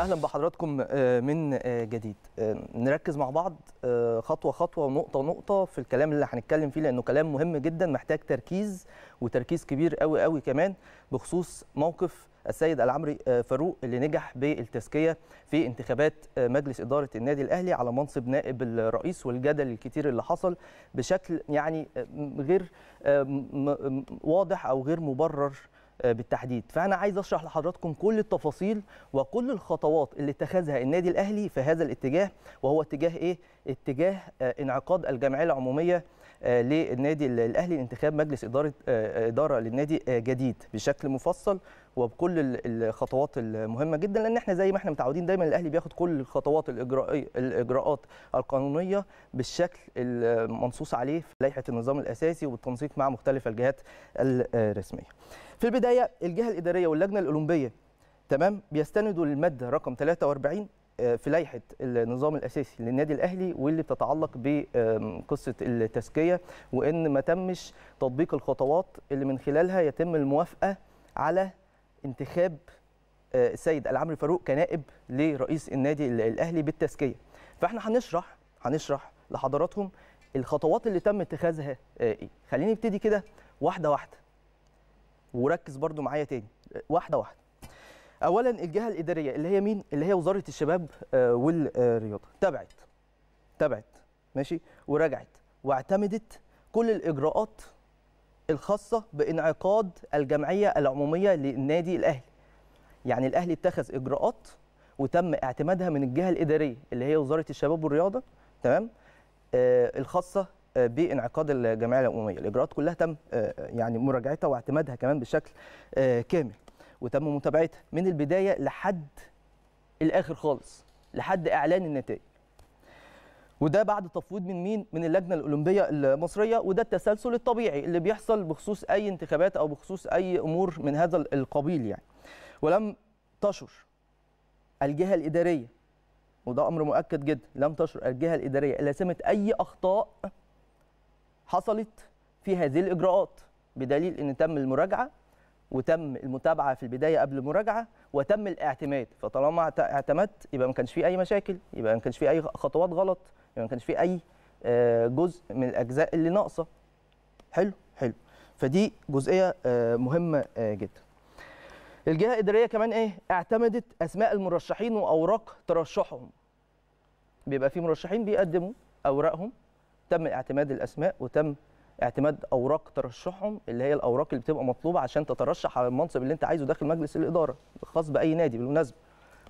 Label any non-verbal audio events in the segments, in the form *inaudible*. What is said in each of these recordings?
اهلا بحضراتكم آه، من آه، جديد آه، نركز مع بعض خطوه خطوه ونقطه نقطه في الكلام اللي هنتكلم فيه لانه كلام مهم جدا محتاج تركيز وتركيز كبير قوي قوي كمان بخصوص موقف السيد العمري فاروق اللي نجح بالتزكيه في انتخابات مجلس اداره النادي الاهلي على منصب نائب الرئيس والجدل الكتير اللي حصل بشكل يعني غير واضح او غير مبرر آه، بالتحديد فانا عايز اشرح لحضراتكم كل التفاصيل وكل الخطوات اللي اتخذها النادي الاهلي في هذا الاتجاه وهو اتجاه ايه اتجاه آه، انعقاد الجمعيه العموميه آه، للنادي الاهلي لانتخاب مجلس اداره اداره للنادي جديد بشكل مفصل وبكل الخطوات المهمه جدا لان احنا زي ما احنا متعودين دايما الاهلي بياخد كل الخطوات الاجرائيه الاجراءات القانونيه بالشكل المنصوص عليه في لائحه النظام الاساسي وبالتنسيق مع مختلف الجهات الرسميه. في البدايه الجهه الاداريه واللجنه الاولمبيه تمام بيستندوا للماده رقم 43 آه، في لائحه النظام الاساسي للنادي الاهلي واللي بتتعلق بقصه التزكيه وان ما تمش تطبيق الخطوات اللي من خلالها يتم الموافقه على انتخاب آه، السيد العمري فاروق كنائب لرئيس النادي الاهلي بالتزكيه فاحنا هنشرح هنشرح لحضراتهم الخطوات اللي تم اتخاذها آه، ايه خليني ابتدي كده واحده واحده وركز برده معايا تاني آه، واحده واحده اولا الجهه الاداريه اللي هي مين اللي هي وزاره الشباب والرياضه تبعت تبعت ماشي ورجعت واعتمدت كل الاجراءات الخاصه بانعقاد الجمعيه العموميه للنادي الاهلي يعني الاهلي اتخذ اجراءات وتم اعتمادها من الجهه الاداريه اللي هي وزاره الشباب والرياضه تمام آه الخاصه آه، بانعقاد الجمعيه العموميه الاجراءات كلها تم آه يعني مراجعتها واعتمادها كمان بشكل آه كامل وتم متابعتها من البدايه لحد الاخر خالص لحد اعلان النتائج وده بعد تفويض من مين من اللجنه الاولمبيه المصريه وده التسلسل الطبيعي اللي بيحصل بخصوص اي انتخابات او بخصوص اي امور من هذا القبيل يعني ولم تشر الجهه الاداريه وده امر مؤكد جدا لم تشر الجهه الاداريه الا سمت اي اخطاء حصلت في هذه الاجراءات بدليل ان تم المراجعه وتم المتابعه في البدايه قبل المراجعه وتم الاعتماد فطالما اعتمدت يبقى ما كانش في اي مشاكل يبقى ما كانش في اي خطوات غلط يعني ما كانش في اي آه، جزء من الاجزاء اللي ناقصه حلو حلو فدي جزئيه آه، مهمه آه، جدا الجهه الاداريه كمان ايه اعتمدت اسماء المرشحين واوراق ترشحهم بيبقى في مرشحين بيقدموا اوراقهم تم اعتماد الاسماء وتم اعتماد اوراق ترشحهم اللي هي الاوراق اللي بتبقى مطلوبه عشان تترشح على المنصب اللي انت عايزه داخل مجلس الاداره خاص باي نادي بالمناسبه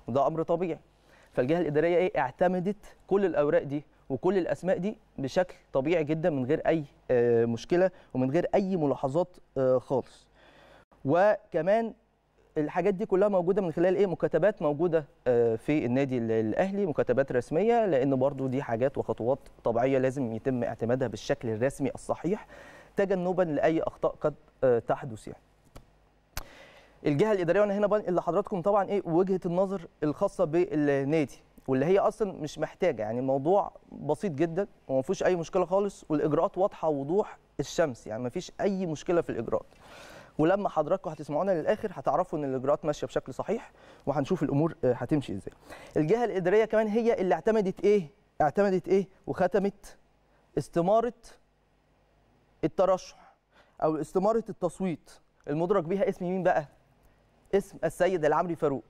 وده امر طبيعي فالجهه الاداريه ايه اعتمدت كل الاوراق دي وكل الاسماء دي بشكل طبيعي جدا من غير اي آه، مشكله ومن غير اي ملاحظات آه، خالص وكمان الحاجات دي كلها موجوده من خلال ايه مكتبات موجوده آه، في النادي الاهلي مكتبات رسميه لان برضو دي حاجات وخطوات طبيعيه لازم يتم اعتمادها بالشكل الرسمي الصحيح تجنبا لاي اخطاء قد تحدث يعني الجهه الاداريه وانا هنا اللي حضراتكم طبعا ايه وجهه النظر الخاصه بالنادي واللي هي اصلا مش محتاجه يعني الموضوع بسيط جدا وما فيهوش اي مشكله خالص والاجراءات واضحه وضوح الشمس يعني ما فيش اي مشكله في الاجراءات ولما حضراتكم هتسمعونا للاخر هتعرفوا ان الاجراءات ماشيه بشكل صحيح وهنشوف الامور آه، هتمشي ازاي الجهه الاداريه كمان هي اللي اعتمدت ايه اعتمدت ايه وختمت استماره الترشح او استماره التصويت المدرج بها اسم مين بقى اسم السيد العمري فاروق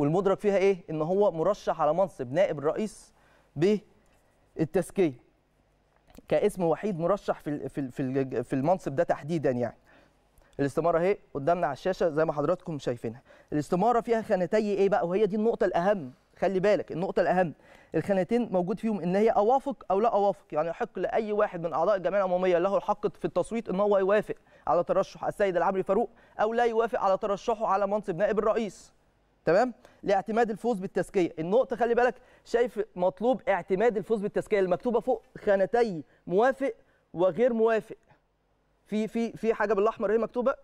والمدرج فيها ايه ان هو مرشح على منصب نائب الرئيس بالتزكيه كاسم وحيد مرشح في في في المنصب ده تحديدا يعني الاستماره اهي قدامنا على الشاشه زي ما حضراتكم شايفينها الاستماره فيها خانتي ايه بقى وهي دي النقطه الاهم خلي بالك النقطه الاهم الخانتين موجود فيهم ان هي اوافق او لا اوافق يعني يحق لاي واحد من اعضاء الجمعيه العموميه له الحق في التصويت ان هو يوافق على ترشح السيد العمري فاروق او لا يوافق على ترشحه على منصب نائب الرئيس تمام لاعتماد الفوز بالتزكيه النقطه خلي بالك شايف مطلوب اعتماد الفوز بالتزكيه المكتوبه فوق خانتي موافق وغير موافق في في في حاجه بالاحمر اهي مكتوبه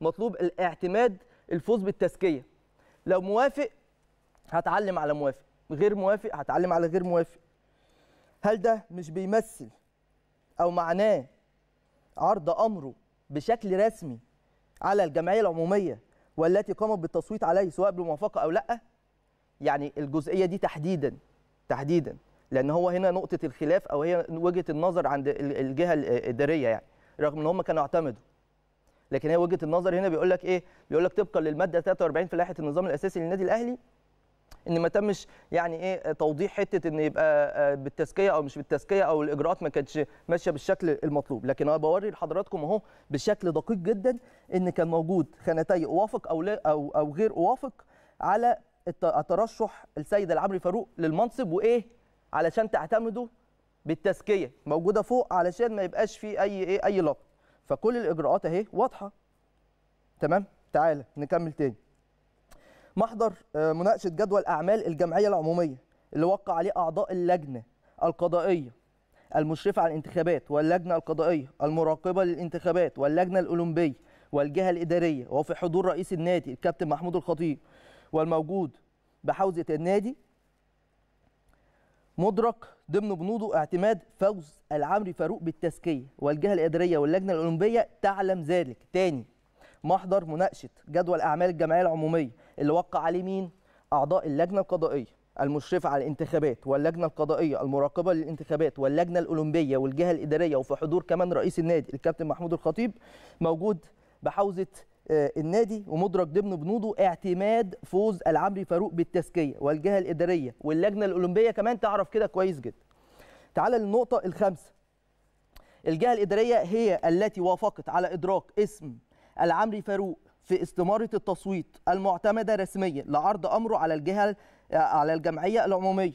مطلوب الاعتماد الفوز بالتزكيه لو موافق هتعلم على موافق غير موافق هتعلم على غير موافق هل ده مش بيمثل او معناه عرض امره بشكل رسمي على الجمعيه العموميه والتي قامت بالتصويت عليه سواء بموافقة او لا يعني الجزئيه دي تحديدا تحديدا لان هو هنا نقطه الخلاف او هي وجهه النظر عند الجهه الاداريه يعني رغم ان هم كانوا اعتمدوا لكن هي وجهه النظر هنا بيقول لك ايه بيقول لك طبقا للماده 43 في لائحه النظام الاساسي للنادي الاهلي ان ما تمش يعني ايه توضيح حته ان يبقى آه، بالتزكيه او مش بالتزكيه او الاجراءات ما كانتش ماشيه بالشكل المطلوب لكن انا بوري لحضراتكم اهو بشكل دقيق جدا ان كان موجود خانتي اوافق او لا او او غير اوافق على ترشح السيد العمري فاروق للمنصب وايه علشان تعتمدوا بالتزكيه موجوده فوق علشان ما يبقاش في اي ايه اي لغط فكل الاجراءات اهي واضحه تمام تعالى نكمل تاني محضر آه، مناقشه جدول اعمال الجمعيه العموميه اللي وقع عليه اعضاء اللجنه القضائيه المشرفه على الانتخابات واللجنه القضائيه المراقبه للانتخابات واللجنه الاولمبيه والجهه الاداريه وفي حضور رئيس النادي الكابتن محمود الخطيب والموجود بحوزه النادي مدرك ضمن بنوده اعتماد فوز العمري فاروق بالتزكيه والجهه الاداريه واللجنه الاولمبيه تعلم ذلك تاني محضر مناقشه جدول اعمال الجمعيه العموميه اللي وقع عليه مين؟ اعضاء اللجنه القضائيه المشرفة على الانتخابات واللجنة القضائية المراقبة للانتخابات واللجنة الأولمبية والجهة الإدارية وفي حضور كمان رئيس النادي الكابتن محمود الخطيب موجود بحوزة آه، النادي ومدرج ضمن بنوده اعتماد فوز العمري فاروق بالتزكية والجهة الإدارية واللجنة الأولمبية كمان تعرف كده كويس جدا تعال للنقطة الخامسة الجهة الإدارية هي التي وافقت على إدراك اسم العمري فاروق في استمارة التصويت المعتمدة رسميا لعرض أمره على الجهة على الجمعية العمومية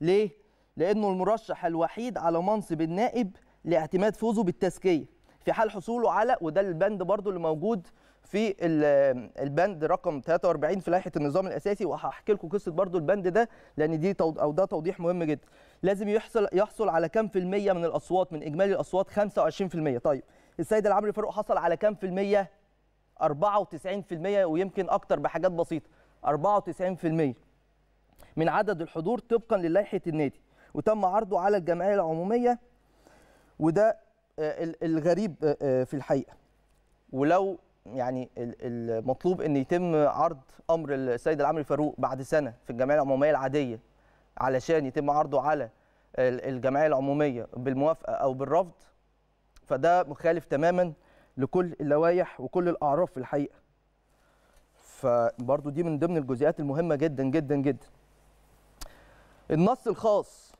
ليه؟ لأنه المرشح الوحيد على منصب النائب لاعتماد فوزه بالتزكية في حال حصوله على وده البند برضو اللي موجود في البند رقم 43 في لائحه النظام الاساسي وهحكي لكم قصه برضو البند ده لان دي او ده توضيح مهم جدا لازم يحصل يحصل على كام في الميه من الاصوات من اجمالي الاصوات 25% طيب السيد العمري فاروق حصل على كام في المية 94% ويمكن اكتر بحاجات بسيطه 94% من عدد الحضور طبقا للائحه النادي وتم عرضه على الجمعيه العموميه وده آه، الغريب آه، آه، في الحقيقه ولو يعني المطلوب ان يتم عرض امر السيد العمري فاروق بعد سنه في الجمعيه العموميه العاديه علشان يتم عرضه على الجمعيه العموميه بالموافقه او بالرفض فده مخالف تماما لكل اللوائح وكل الاعراف في الحقيقه فبرضو دي من ضمن الجزئيات المهمه جدا جدا جدا النص الخاص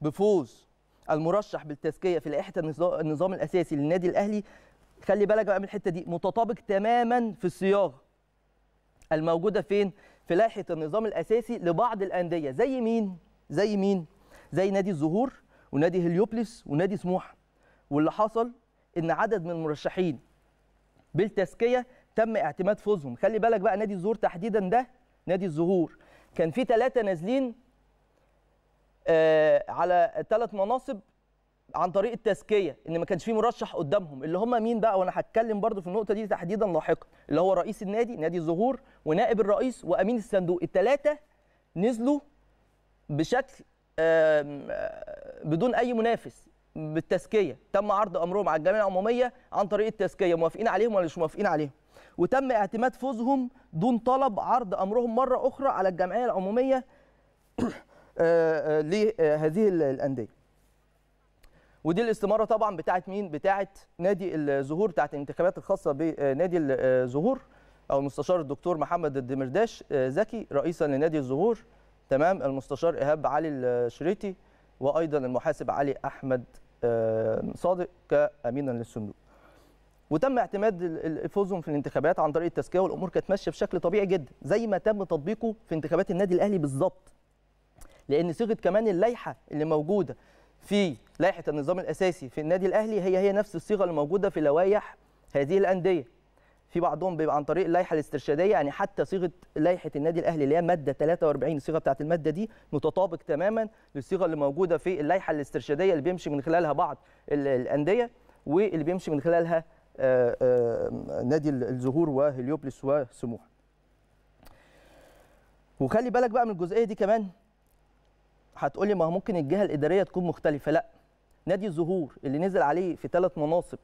بفوز المرشح بالتزكيه في لائحه النظام الاساسي للنادي الاهلي خلي بالك بقى من الحته دي متطابق تماما في الصياغه الموجوده فين في لائحه النظام الاساسي لبعض الانديه زي مين زي مين زي نادي الزهور ونادي هليوبلس ونادي سموحه واللي حصل ان عدد من المرشحين بالتزكيه تم اعتماد فوزهم خلي بالك بقى نادي الزهور تحديدا ده نادي الزهور كان في ثلاثه نازلين آه على ثلاث مناصب عن طريق التزكيه ان ما كانش في مرشح قدامهم اللي هم مين بقى وانا هتكلم برضو في النقطه دي تحديدا لاحقا اللي هو رئيس النادي نادي الزهور ونائب الرئيس وامين الصندوق الثلاثه نزلوا بشكل آه بدون اي منافس بالتزكيه تم عرض امرهم على الجمعيه العموميه عن طريق التزكيه موافقين عليهم ولا مش موافقين عليهم وتم اعتماد فوزهم دون طلب عرض امرهم مره اخرى على الجمعيه العموميه *coughs* آه، آه، لهذه الانديه ودي الاستماره طبعا بتاعت مين بتاعت نادي الزهور بتاعت الانتخابات الخاصه بنادي الزهور او المستشار الدكتور محمد الدمرداش آه، زكي رئيسا لنادي الزهور تمام المستشار ايهاب علي الشريطي وايضا المحاسب علي احمد آه، صادق كامينا للصندوق وتم اعتماد فوزهم في الانتخابات عن طريق التزكيه والامور كانت ماشيه بشكل طبيعي جدا زي ما تم تطبيقه في انتخابات النادي الاهلي بالظبط لان صيغه كمان اللائحه اللي موجوده في لائحه النظام الاساسي في النادي الاهلي هي هي نفس الصيغه اللي موجوده في لوائح هذه الانديه في بعضهم بيبقى عن طريق اللائحه الاسترشاديه يعني حتى صيغه لائحه النادي الاهلي اللي هي ماده 43 الصيغه بتاعه الماده دي متطابق تماما للصيغه اللي موجوده في اللائحه الاسترشاديه اللي بيمشي من خلالها بعض الانديه واللي بيمشي من خلالها آه، آه، نادي الزهور وهليوبلس وسموح وخلي بالك بقى من الجزئيه دي كمان هتقولي ما ممكن الجهه الاداريه تكون مختلفه لا نادي الزهور اللي نزل عليه في ثلاث مناصب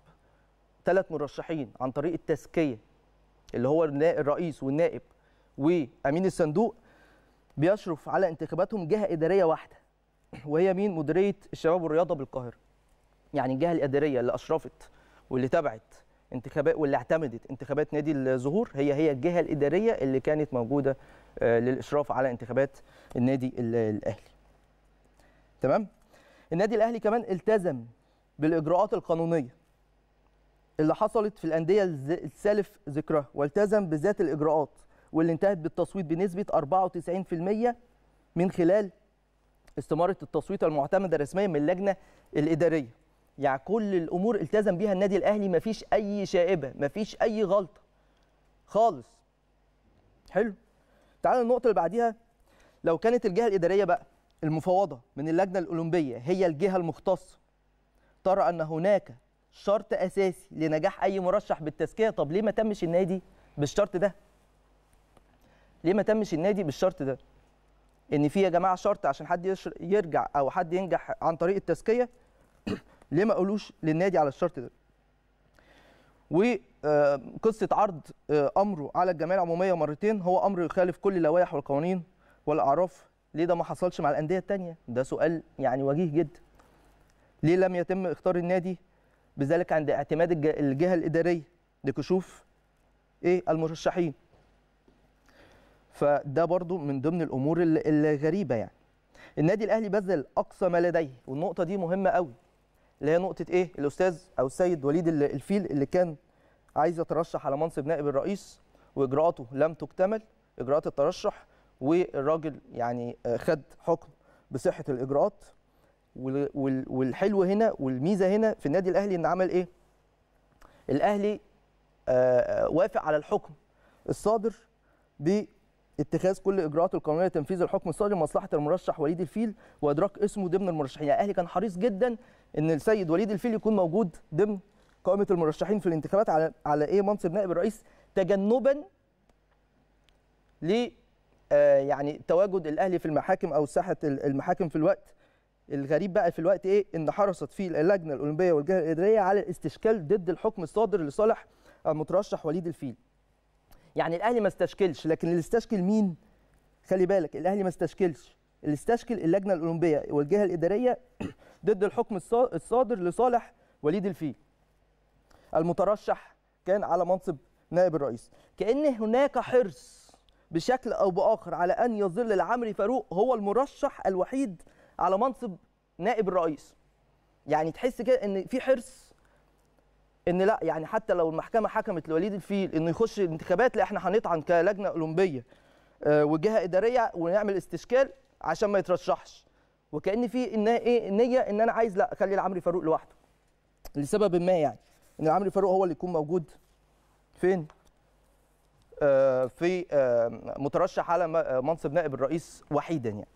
ثلاث مرشحين عن طريق التزكيه اللي هو الرئيس والنائب وامين الصندوق بيشرف على انتخاباتهم جهه اداريه واحده وهي مين مديريه الشباب والرياضه بالقاهره يعني الجهه الاداريه اللي اشرفت واللي تبعت انتخابات واللي اعتمدت انتخابات نادي الزهور هي هي الجهه الاداريه اللي كانت موجوده آه، للاشراف على انتخابات النادي الاهلي تمام النادي الاهلي كمان التزم بالاجراءات القانونيه اللي حصلت في الأندية السالف ذكرها والتزم بذات الإجراءات واللي انتهت بالتصويت بنسبة 94% من خلال استمارة التصويت المعتمدة رسميا من اللجنة الإدارية يعني كل الأمور التزم بها النادي الأهلي ما فيش أي شائبة ما فيش أي غلطة خالص حلو تعالى النقطة اللي بعديها لو كانت الجهة الإدارية بقى المفوضة من اللجنة الأولمبية هي الجهة المختصة ترى أن هناك شرط اساسي لنجاح اي مرشح بالتزكيه طب ليه ما تمش النادي بالشرط ده ليه ما تمش النادي بالشرط ده ان في يا جماعه شرط عشان حد يرجع او حد ينجح عن طريق التزكيه *coughs* ليه ما قالوش للنادي على الشرط ده وقصه آه، عرض آه، امره على الجمعيه العموميه مرتين هو امر يخالف كل اللوائح والقوانين والاعراف ليه ده ما حصلش مع الانديه الثانيه ده سؤال يعني وجيه جدا ليه لم يتم اختيار النادي بذلك عند اعتماد الجهه الاداريه لكشوف ايه المرشحين فده برضو من ضمن الامور الغريبه يعني النادي الاهلي بذل اقصى ما لديه والنقطه دي مهمه قوي اللي هي نقطه ايه الاستاذ او السيد وليد الفيل اللي كان عايز يترشح على منصب نائب الرئيس واجراءاته لم تكتمل اجراءات الترشح والراجل يعني آه، خد حكم بصحه الاجراءات والحلو هنا والميزه هنا في النادي الاهلي ان عمل ايه؟ الاهلي آه، آه، وافق على الحكم الصادر باتخاذ كل اجراءات القانونيه لتنفيذ الحكم الصادر لمصلحه المرشح وليد الفيل وادراك اسمه ضمن المرشحين، يعني الاهلي كان حريص جدا ان السيد وليد الفيل يكون موجود ضمن قائمه المرشحين في الانتخابات على على ايه منصب نائب الرئيس تجنبا ل آه، يعني تواجد الاهلي في المحاكم او ساحه المحاكم في الوقت الغريب بقى في الوقت ايه ان حرصت فيه اللجنه الاولمبيه والجهه الاداريه على الاستشكال ضد الحكم الصادر لصالح آه، مترشح وليد الفيل يعني الاهلي ما استشكلش لكن اللي استشكل مين خلي بالك الاهلي ما استشكلش اللي استشكل اللجنه الاولمبيه والجهه الاداريه *clears throat* ضد الحكم الصادر لصالح وليد الفيل المترشح كان على منصب نائب الرئيس كان هناك حرص بشكل او باخر على ان يظل العمري فاروق هو المرشح الوحيد على منصب نائب الرئيس يعني تحس كده ان في حرص ان لا يعني حتى لو المحكمه حكمت لوليد الفيل انه يخش الانتخابات لا احنا هنطعن كلجنه اولمبيه آه، وجهه اداريه ونعمل استشكال عشان ما يترشحش وكان في ان ايه نيه ان انا عايز لا اخلي العمري فاروق لوحده لسبب ما يعني ان العمري فاروق هو اللي يكون موجود فين آه، في آه، مترشح على منصب نائب الرئيس وحيدا يعني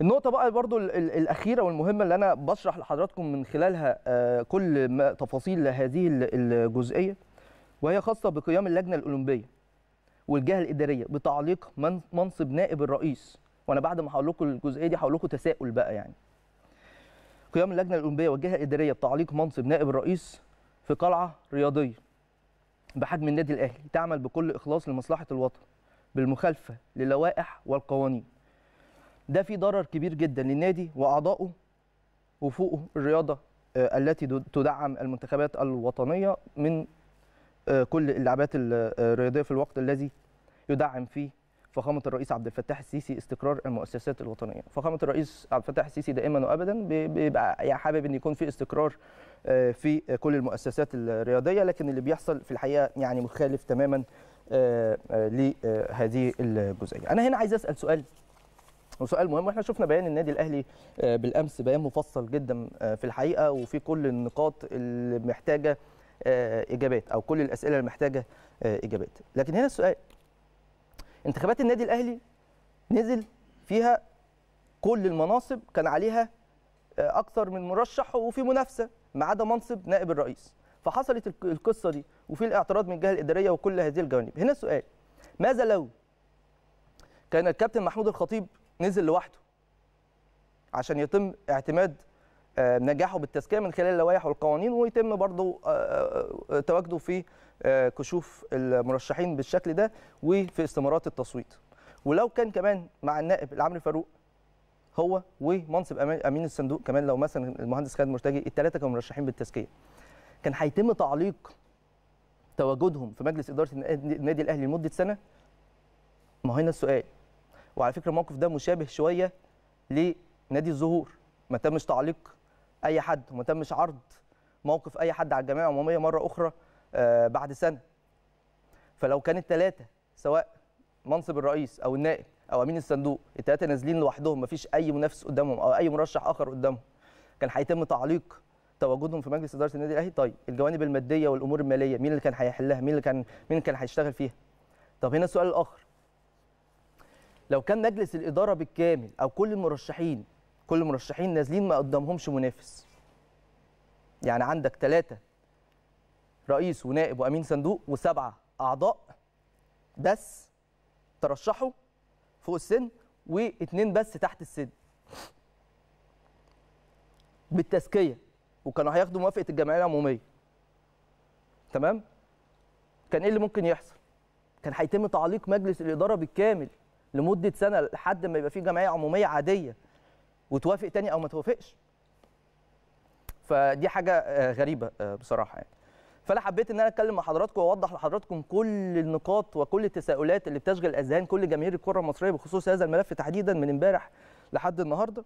النقطه بقى برضو الاخيره والمهمه اللي انا بشرح لحضراتكم من خلالها آه، كل تفاصيل هذه الجزئيه وهي خاصه بقيام اللجنه الاولمبيه والجهه الاداريه بتعليق منصب نائب الرئيس وانا بعد ما هقول لكم الجزئيه دي هقول لكم تساؤل بقى يعني قيام اللجنه الاولمبيه والجهه الاداريه بتعليق منصب نائب الرئيس في قلعه رياضيه بحجم النادي الاهلي تعمل بكل اخلاص لمصلحه الوطن بالمخالفه للوائح والقوانين ده في ضرر كبير جدا للنادي واعضائه وفوقه الرياضه آه، التي تدعم المنتخبات الوطنيه من آه، كل اللعبات آه، الرياضيه في الوقت الذي يدعم فيه فخامه الرئيس عبد الفتاح السيسي استقرار المؤسسات الوطنيه فخامه الرئيس عبد الفتاح السيسي دائما وابدا بيبقى حابب ان يكون في استقرار في كل المؤسسات الرياضيه لكن اللي بيحصل في الحقيقه يعني مخالف تماما لهذه الجزئيه انا هنا عايز اسال سؤال وسؤال مهم واحنا شفنا بيان النادي الاهلي آه، بالامس بيان مفصل جدا آه، في الحقيقه وفي كل النقاط اللي محتاجه آه، اجابات او كل الاسئله اللي محتاجه اجابات لكن هنا السؤال انتخابات النادي الاهلي نزل فيها كل المناصب كان عليها اكثر من مرشح وفي منافسه ما عدا منصب نائب الرئيس فحصلت القصه دي وفي الاعتراض من الجهه الاداريه وكل هذه الجوانب هنا السؤال ماذا لو كان الكابتن محمود الخطيب نزل لوحده عشان يتم اعتماد آه، نجاحه بالتزكيه من خلال اللوائح والقوانين ويتم برضه آه، آه، تواجده في كشوف المرشحين بالشكل ده وفي استمارات التصويت ولو كان كمان مع النائب العامري فاروق هو ومنصب امين الصندوق كمان لو مثلا المهندس خالد مرتجي الثلاثه كانوا مرشحين بالتزكيه كان هيتم تعليق تواجدهم في مجلس اداره النادي الاهلي لمده سنه ما هنا السؤال وعلى فكره الموقف ده مشابه شويه لنادي الزهور ما تمش تعليق اي حد وما تمش عرض موقف اي حد على الجمعيه العموميه مره اخرى آه، بعد سنه فلو كان الثلاثه سواء منصب الرئيس او النائب او امين الصندوق الثلاثه نازلين لوحدهم ما فيش اي منافس قدامهم او اي مرشح اخر قدامهم كان هيتم تعليق تواجدهم في مجلس اداره النادي الاهلي طيب الجوانب الماديه والامور الماليه مين اللي كان هيحلها مين اللي كان مين اللي كان هيشتغل فيها طب هنا السؤال الاخر لو كان مجلس الاداره بالكامل او كل المرشحين كل المرشحين نازلين ما قدامهمش منافس يعني عندك ثلاثه رئيس ونائب وامين صندوق وسبعه اعضاء بس ترشحوا فوق السن واثنين بس تحت السن بالتزكيه وكانوا هياخدوا موافقه الجمعيه العموميه تمام كان ايه اللي ممكن يحصل كان هيتم تعليق مجلس الاداره بالكامل لمده سنه لحد ما يبقى في جمعيه عموميه عاديه وتوافق تاني او ما توافقش فدي حاجه آه، غريبه آه، بصراحه يعني فانا حبيت ان انا اتكلم مع حضراتكم واوضح لحضراتكم كل النقاط وكل التساؤلات اللي بتشغل اذهان كل جماهير الكره المصريه بخصوص هذا الملف تحديدا من امبارح لحد النهارده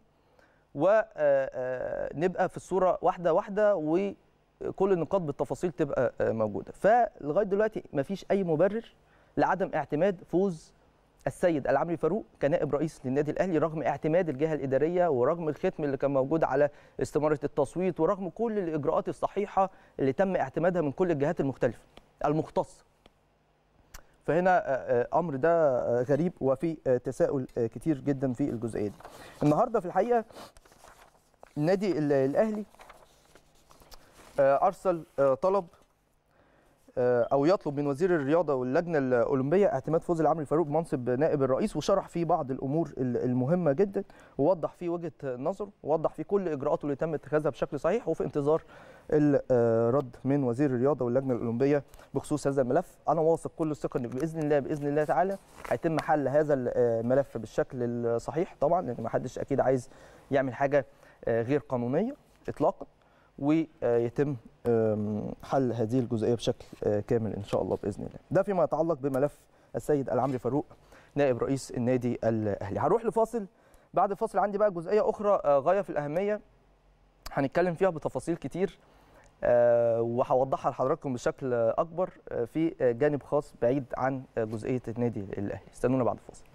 ونبقى آه، في الصوره واحده واحده وكل النقاط بالتفاصيل تبقى موجوده فلغايه دلوقتي مفيش اي مبرر لعدم اعتماد فوز السيد العمري فاروق كنائب رئيس للنادي الاهلي رغم اعتماد الجهه الاداريه ورغم الختم اللي كان موجود على استماره التصويت ورغم كل الاجراءات الصحيحه اللي تم اعتمادها من كل الجهات المختلفه المختصه. فهنا آه، آه، امر ده آه، غريب وفي تساؤل كتير جدا في الجزئيه دي. النهارده في الحقيقه النادي الاهلي ارسل طلب آه، او يطلب من وزير الرياضه واللجنه الاولمبيه اعتماد فوز العمري فاروق بمنصب نائب الرئيس وشرح فيه بعض الامور المهمه جدا ووضح فيه وجهه نظره ووضح فيه كل اجراءاته اللي تم اتخاذها بشكل صحيح وفي انتظار الرد آه، من وزير الرياضه واللجنه الاولمبيه بخصوص هذا الملف انا واثق كل الثقه ان باذن الله باذن الله تعالى هيتم حل هذا آه، الملف بالشكل الصحيح طبعا لان ما حدش اكيد عايز يعمل حاجه غير قانونيه اطلاقا ويتم حل هذه الجزئيه بشكل آه، كامل ان شاء الله باذن الله. ده فيما يتعلق بملف السيد العمري فاروق نائب رئيس النادي الاهلي. هروح لفاصل بعد الفاصل عندي بقى جزئيه اخرى آه، غايه في الاهميه هنتكلم فيها بتفاصيل كتير آه، وهوضحها لحضراتكم بشكل اكبر في جانب خاص بعيد عن جزئيه النادي الاهلي. استنونا بعد الفاصل.